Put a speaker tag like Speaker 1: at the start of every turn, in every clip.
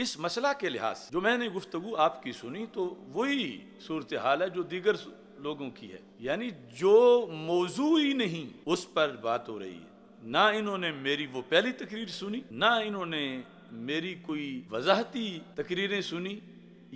Speaker 1: इस मसला के लिहाज जो मैंने गुफ्तु आपकी सुनी तो वही सूरत हाल है जो दीगर लोगों की है यानी जो मौजू ही नहीं उस पर बात हो रही है ना इन्होंने मेरी वो पहली तकरीर सुनी ना इन्होंने मेरी कोई वजाहती तकरीरें सुनी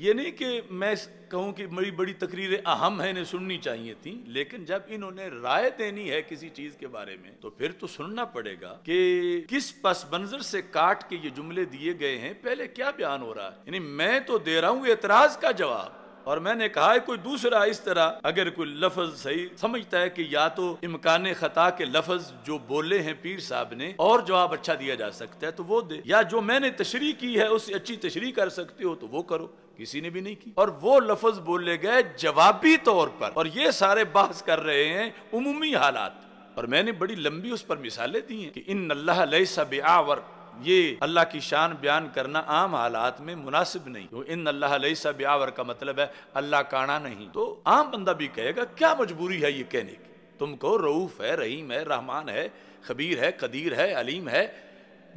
Speaker 1: ये नहीं कि मैं कहूं कि बड़ी बड़ी तकरीरें अहम है इन्हें सुननी चाहिए थी लेकिन जब इन्होंने राय देनी है किसी चीज के बारे में तो फिर तो सुनना पड़ेगा कि किस पस मंजर से काट के ये जुमले दिए गए हैं पहले क्या बयान हो रहा है यानी मैं तो दे रहा हूं एतराज का जवाब और मैंने कहा है कोई दूसरा इस तरह अगर कोई लफज सही समझता है कि या तो इमकान खता के लफज जो बोले हैं पीर साहब ने और जवाब अच्छा दिया जा सकता है तो वो दे या जो मैंने तशरी की है उससे अच्छी तशरी कर सकते हो तो वो करो किसी ने भी नहीं की और वो लफज बोले गए जवाबी तौर पर और ये सारे बहस कर रहे हैं उमूमी हालात और मैंने बड़ी लंबी उस पर मिसालें दी हैं कि इन अल्लाह सबर ये अल्लाह की शान बयान करना आम हालात में मुनासिब नहीं तो इन अल्लाह सबर का मतलब है अल्लाह काना नहीं तो आम बंदा भी कहेगा क्या मजबूरी है ये कहने की तुमको रऊफ है रहीम है रहमान है खबीर है कदीर है अलीम है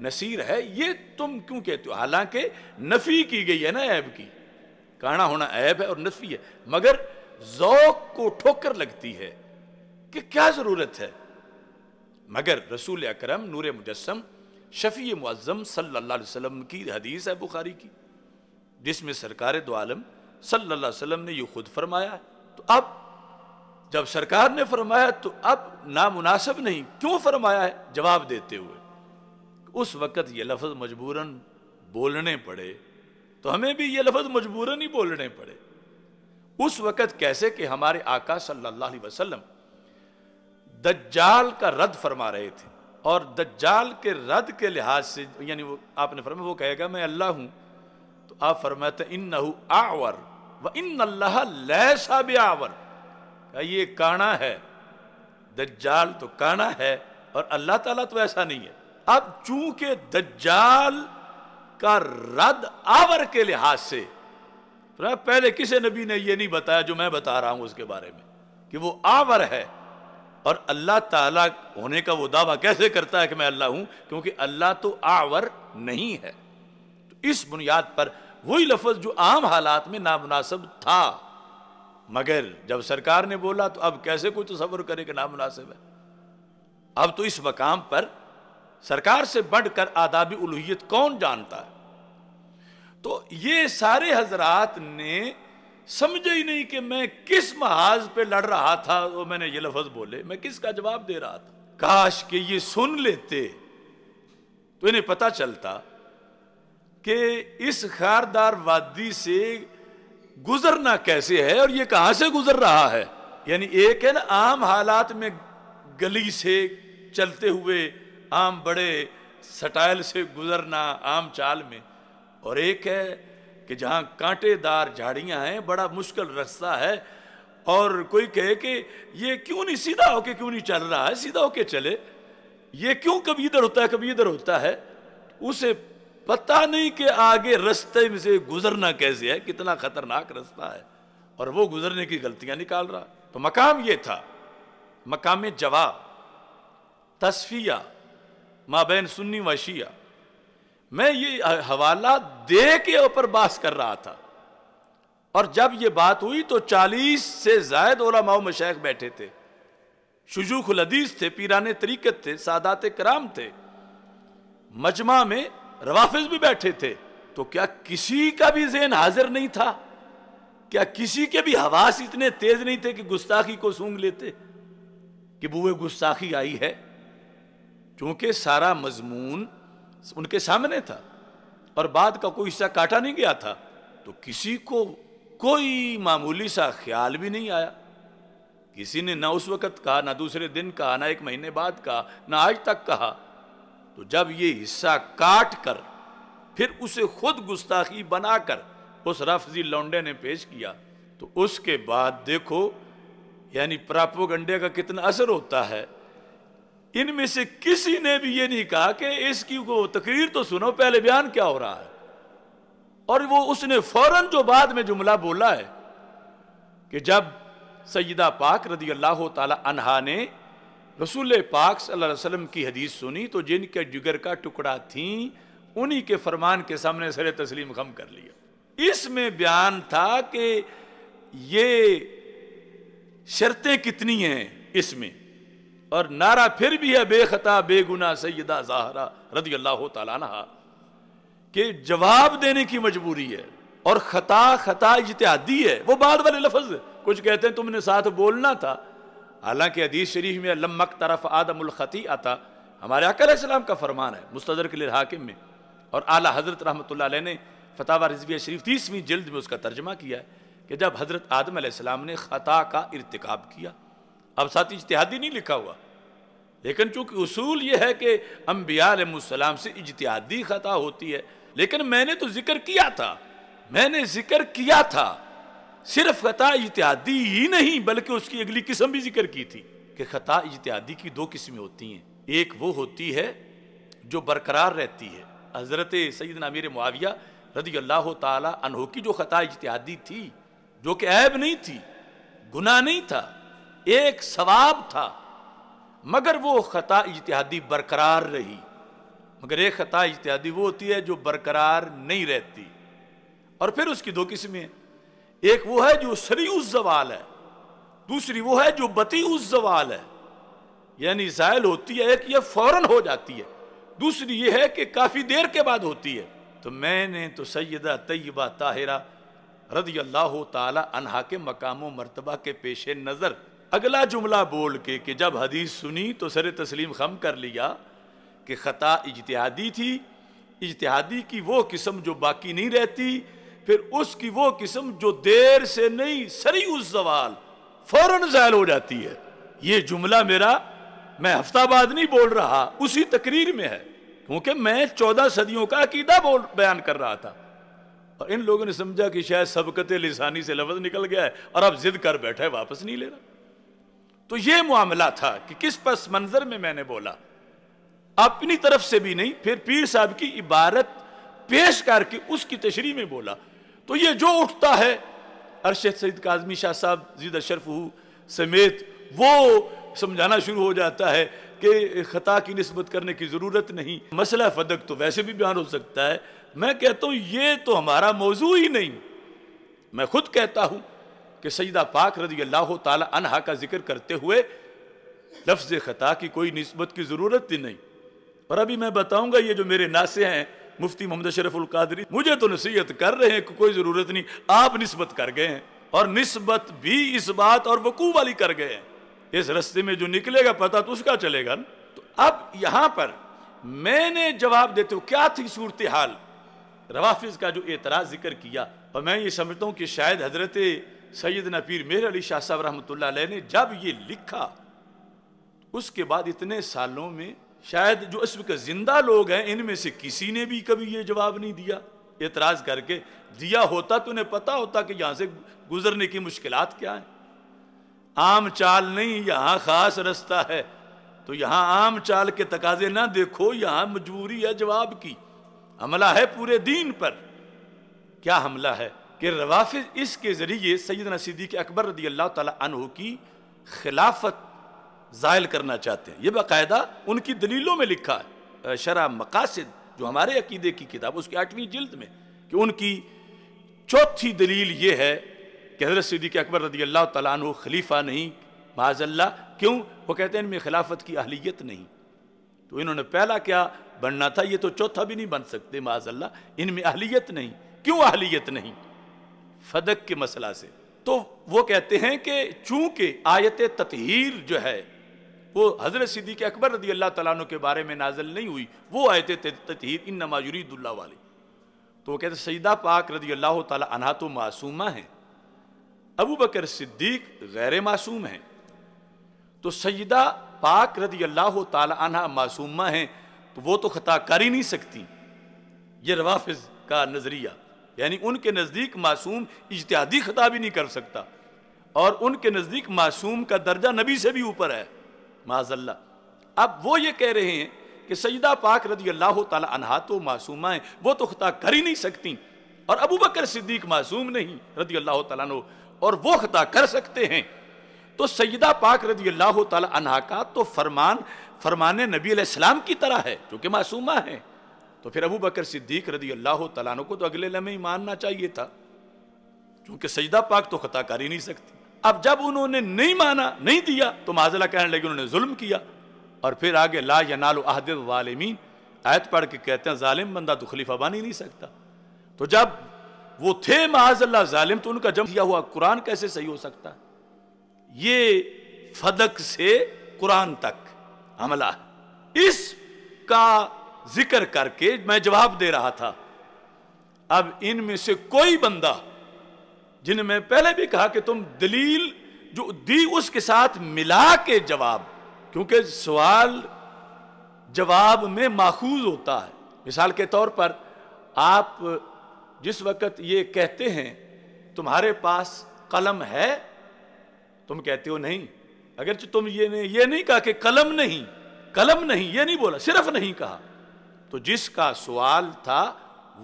Speaker 1: नसीर है ये तुम क्यों कहते हो हालांकि नफी की गई है ना ऐब की काना होना ऐब है और नफी है मगर जौक को ठोकर लगती है कि क्या ज़रूरत है मगर रसूल अकरम नूर मुजस्म शफी मुज़म सल्ला वसम की हदीस है बुखारी की जिसमें सरकार दो आलम सल्ला वसम ने यू खुद फरमाया तो अब जब सरकार ने फरमाया तो अब नामुनासिब नहीं क्यों फरमाया है जवाब देते हुए उस वक़्त ये लफ्ज़ मजबूरन बोलने पड़े तो हमें भी ये लफ्ज़ मजबूरन ही बोलने पड़े उस वक़्त कैसे कि हमारे आका सल्लल्लाहु अलैहि वसल्लम दज्जाल का रद्द फरमा रहे थे और दज्जाल के रद्द के लिहाज से यानी वो आपने फरमाया वो कहेगा मैं अल्लाह हूँ तो आप फरमाते इन नहू आवर व इन अल्लाह लैसा भी आवर ये काना है दज्जाल तो काना है और अल्लाह ताला तो ऐसा नहीं है अब चूंकि दज्जाल का रद आवर के लिहाज से पहले किसी नबी ने यह नहीं बताया जो मैं बता रहा हूं उसके बारे में कि वो आवर है और अल्लाह ताला होने का वो दावा कैसे करता है कि मैं अल्लाह हूं क्योंकि अल्लाह तो आवर नहीं है तो इस बुनियाद पर वही लफज जो आम हालात में नामुनासिब था मगर जब सरकार ने बोला तो अब कैसे कोई तस्वर करे कि नामुनासिब है अब तो इस मकाम पर सरकार से बढ़कर आदाबी उलूहियत कौन जानता है तो ये सारे हजरात ने समझे ही नहीं कि मैं किस महाज पे लड़ रहा था तो मैंने ये लफ्ज बोले मैं किसका जवाब दे रहा था काश के ये सुन लेते तो इन्हें पता चलता कि इस खारदार वादी से गुजरना कैसे है और ये कहां से गुजर रहा है यानी एक है ना आम हालात में गली से चलते हुए आम बड़े सटाइल से गुजरना आम चाल में और एक है कि जहाँ कांटेदार झाड़ियाँ हैं बड़ा मुश्किल रास्ता है और कोई कहे कि ये क्यों नहीं सीधा होके क्यों नहीं चल रहा है सीधा होके चले ये क्यों कभी इधर होता है कभी इधर होता है उसे पता नहीं कि आगे रास्ते में से गुजरना कैसे है कितना खतरनाक रास्ता है और वो गुजरने की गलतियां निकाल रहा तो मकाम ये था मकाम जवाब तस्फिया बहन सुन्नी व शिया मैं ये हवाला दे के ऊपर बास कर रहा था और जब ये बात हुई तो 40 से जायद माओ मशैक बैठे थे शुजूखुल हदीस थे पीरान तरीकत थे सादात कराम थे मजमा में रवाफिज भी बैठे थे तो क्या किसी का भी जेन हाजिर नहीं था क्या किसी के भी हवास इतने तेज नहीं थे कि गुस्ताखी को सूंघ लेते कि बुए गुस्ताखी आई है क्योंकि सारा मजमून उनके सामने था और बाद का कोई हिस्सा काटा नहीं गया था तो किसी को कोई मामूली सा ख्याल भी नहीं आया किसी ने ना उस वक़्त कहा ना दूसरे दिन कहा ना एक महीने बाद कहा ना आज तक कहा तो जब ये हिस्सा काट कर फिर उसे खुद गुस्ताखी बनाकर उस रफजी लौंडे ने पेश किया तो उसके बाद देखो यानी प्रापोगंडे का कितना असर होता है इनमें से किसी ने भी ये नहीं कहा कि इसकी को तकरीर तो सुनो पहले बयान क्या हो रहा है और वो उसने फौरन जो बाद में जुमला बोला है कि जब सयदा पाक रदी अल्लाह तहा ने रसूल पाक सल्लल्लाहु की हदीस सुनी तो जिनके जिगर का टुकड़ा थी उन्हीं के फरमान के सामने सर तस्लीम खम कर लिया इसमें बयान था कि ये शर्तें कितनी हैं इसमें और नारा फिर भी है बेखता बेगुना सैदा जहरा रदी अल्लाह तला कि जवाब देने की मजबूरी है और खता खता इतिहादी है वो बाद वाले लफज कुछ कहते हैं तुमने साथ बोलना था हालांकि हदीस शरीफ में लम्मक तरफ खती आता हमारे अकलम का फरमान है मुस्तर के लिए हाकिम में और आला हजरत रहमत ने फतावा रजविया शरीफ तीसवीं जल्द में उसका तर्जमा किया है कि जब हजरत आदम ने ख़ता का इरतकब किया अब साथ इजतहादी नहीं लिखा हुआ लेकिन चूंकि उसूल यह है कि अम्बियालाम से इजतहादी खता होती है लेकिन मैंने तो जिक्र किया था मैंने जिक्र किया था सिर्फ खता इजतहादी ही नहीं बल्कि उसकी अगली किस्म भी जिक्र की थी कि खता इजतहादी की दो किस्में होती हैं एक वो होती है जो बरकरार रहती है हज़रत सैद नामिर मुआविया रदी अल्लाह तहो की जो खता इजतियादी थी जो कि ऐब नहीं थी गुना नहीं था एक सवाब था मगर वो ख़ता इतिहादी बरकरार रही मगर एक ख़ता इतिहादी वो होती है जो बरकरार नहीं रहती और फिर उसकी दो किस्में एक वो है जो सरी उस जवाल है दूसरी वो है जो बती उस जवाल है यानी जायल होती है एक ये फौरन हो जाती है दूसरी ये है कि काफ़ी देर के बाद होती है तो मैंने तो सैदा तयबा ताहिरा रदी अल्लाह तला के मकाम मरतबा के पेश नज़र अगला जुमला बोल के कि जब हदीस सुनी तो सर तस्लीम खम कर लिया कि ख़ता इजतहादी थी इजतहादी की वो किस्म जो बाकी नहीं रहती फिर उसकी वो किस्म जो देर से नहीं सरी उस सवाल फौरन ज़ायल हो जाती है ये जुमला मेरा मैं हफ्ता बाद नहीं बोल रहा उसी तकरीर में है क्योंकि मैं चौदह सदियों का अकीदा बोल बयान कर रहा था और इन लोगों ने समझा कि शायद सबकते लसानी से लफ्ज़ निकल गया है और अब जिद कर बैठा है वापस नहीं ले रहा तो ये मामला था कि किस पस मंजर में मैंने बोला अपनी तरफ से भी नहीं फिर पीर साहब की इबारत पेश करके उसकी तशरी में बोला तो ये जो उठता है अरशद सईद काजमी शाह साहब जीद अशरफ समेत वो समझाना शुरू हो जाता है कि ख़ता की नस्बत करने की ज़रूरत नहीं मसला फदक तो वैसे भी बयान हो सकता है मैं कहता हूं ये तो हमारा मौजू ही नहीं मैं खुद कहता हूं कि सईदा पाक रजी अल्लाह तहा का जिक्र करते हुए लफ्ज़ ख़ता की कोई नस्बत की ज़रूरत ही नहीं पर अभी मैं बताऊंगा ये जो मेरे नासे हैं मुफ्ती मोहम्मद शरफुल्कादरी मुझे तो नसीहत कर रहे हैं कि कोई ज़रूरत नहीं आप नस्बत कर गए हैं और नस्बत भी इस बात और वकू वाली कर गए हैं इस रस्ते में जो निकलेगा पता तो उसका चलेगा ना तो अब यहां पर मैंने जवाब देते हुए क्या थी सूरत हाल रवाफिज का जो एतराज़ जिक्र किया और मैं ये समझता हूँ कि शायद हजरत सैद पीर मेर अली शाह साहब रहमत ने जब ये लिखा उसके बाद इतने सालों में शायद जो इस वक्त जिंदा लोग हैं इनमें से किसी ने भी कभी ये जवाब नहीं दिया एतराज़ करके दिया होता तो उन्हें पता होता कि यहाँ से गुजरने की मुश्किल क्या हैं आम चाल नहीं यहाँ ख़ास रास्ता है तो यहाँ आम चाल के तकाजे ना देखो यहाँ मजबूरी है जवाब की हमला है पूरे दिन पर क्या हमला है कि रवाफिज इसके ज़रिए नसीदी के अकबर रदी अल्लाह तह की खिलाफत ज़ायल करना चाहते हैं ये बाकायदा उनकी दलीलों में लिखा है शरा मकासद जो हमारे अकीदे की किताब उसकी आठवीं जिल्द में कि उनकी चौथी दलील ये है कि हजरत सिद्दीक अकबर रदी अल्लाह तु खलीफा नहीं माजल्ला क्यों वो कहते हैं इनमें खिलाफत की अहलियत नहीं तो इन्होंने पहला क्या बनना था ये तो चौथा भी नहीं बन सकते माजल्ला इनमें अहलियत नहीं क्यों अहलियत नहीं फदक के मसला से तो वो कहते हैं कि चूंकि आयत ततहीर जो है वो हज़रत सिद्दीक अकबर रदी अल्लाह तला के बारे में नाजल नहीं हुई वो आयत ततहीर इन नमाजुरीदुल्ला वाले तो वो कहते सईदा पाक रदी अल्लाह तला तो मासूमा है अबू बकर सिद्दीक गैर मासूम है तो सईदा पाक रदी अल्लाह तला मासूमा हैं तो वो तो ख़ता कर ही नहीं सकती ये रवाफिज का नज़रिया यानी उनके नज़दीक मासूम इजतहादी खता भी नहीं कर सकता और उनके नज़दीक मासूम का दर्जा नबी से भी ऊपर है माजल्ला अब वो ये कह रहे हैं कि सईदा पाक रजी अल्लाह तहा तो मासूमाएँ हैं वो तो खता कर ही नहीं सकती और अबू बकर सिद्दीक मासूम नहीं रजी अल्लाह तु और वो खता कर सकते हैं तो सईदा पाक रजी अल्लाह तहा का तो फरमान फरमान नबी सलाम की तरह है जो कि मासूमा है तो फिर अबू बकर सिद्दीक रदी अल्लाह तला को तो अगले लम्हे ही मानना चाहिए था क्योंकि सजदा पाक तो खता कर ही नहीं सकती अब जब उन्होंने नहीं माना नहीं दिया तो माजला कहने लगे उन्होंने जुल्म किया और फिर आगे ला या नाल आहद वालमीन आयत पढ़ के कहते हैं ालिम बंदा तो खलीफा बन ही नहीं सकता तो जब वो थे माजल्ला ालिम तो उनका जम किया हुआ कुरान कैसे सही हो सकता ये फदक से कुरान तक हमला इसका जिक्र करके मैं जवाब दे रहा था अब इनमें से कोई बंदा जिन्हें मैं पहले भी कहा कि तुम दलील जो दी उसके साथ मिला के जवाब क्योंकि सवाल जवाब में माखूज होता है मिसाल के तौर पर आप जिस वक्त ये कहते हैं तुम्हारे पास कलम है तुम कहते हो नहीं अगर तुम ये नहीं ये नहीं कहा कि कलम नहीं कलम नहीं ये नहीं बोला सिर्फ नहीं कहा तो जिसका सवाल था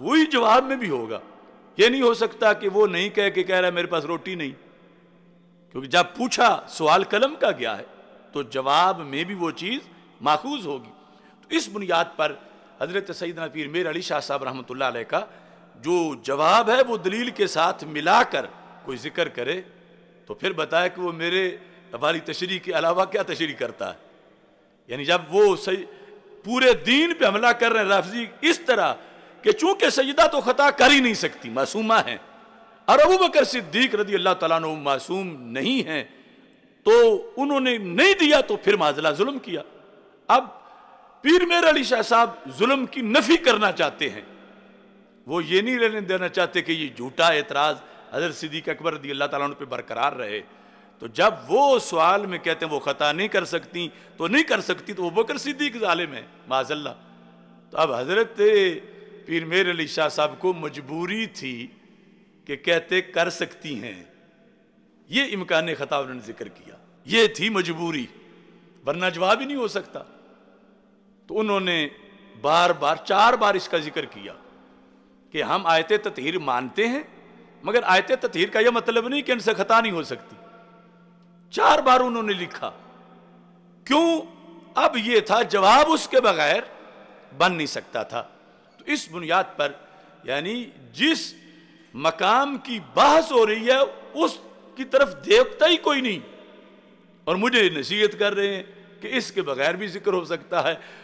Speaker 1: वही जवाब में भी होगा ये नहीं हो सकता कि वो नहीं कह के कह रहा मेरे पास रोटी नहीं क्योंकि जब पूछा सवाल कलम का गया है तो जवाब में भी वो चीज़ माखूज होगी तो इस बुनियाद पर हजरत सईद नफीर मेर अली शाह साहब रहमत का जो जवाब है वो दलील के साथ मिलाकर कोई जिक्र करे तो फिर बताया कि वो मेरे वाली तशरी के अलावा क्या तशरी करता है यानी जब वो सही पूरे दीन पे हमला कर रहे हैं राफजी इस तरह कि चूंकि सजदा तो खता कर ही नहीं सकती मासूमा है और अबू बकर सिद्दीक रदी अल्लाह तला मासूम नहीं है तो उन्होंने नहीं दिया तो फिर माजला जुल्म किया अब पीर मेर अली शाह साहब जुल्म की नफी करना चाहते हैं वो ये नहीं रहने देना चाहते कि ये झूठा एतराज़ हजरत सिद्दीक अकबर रदी अल्लाह तला पर बरकरार रहे तो जब वो सवाल में कहते हैं वो ख़ता नहीं कर सकती तो नहीं कर सकती तो वो बकर सिद्दीक जालिम है माजल्ला तो अब हज़रत पीर मेर अली शाह साहब को मजबूरी थी कि कहते कर सकती हैं ये इमकान ख़ता उन्होंने जिक्र किया ये थी मजबूरी वरना जवाब ही नहीं हो सकता तो उन्होंने बार बार चार बार इसका जिक्र किया कि हम आयत ततहीर मानते हैं मगर आयत ततहीर का यह मतलब नहीं कि इनसे ख़ता नहीं हो सकती चार बार उन्होंने लिखा क्यों अब यह था जवाब उसके बगैर बन नहीं सकता था तो इस बुनियाद पर यानी जिस मकाम की बहस हो रही है उसकी तरफ देखता ही कोई नहीं और मुझे नसीहत कर रहे हैं कि इसके बगैर भी जिक्र हो सकता है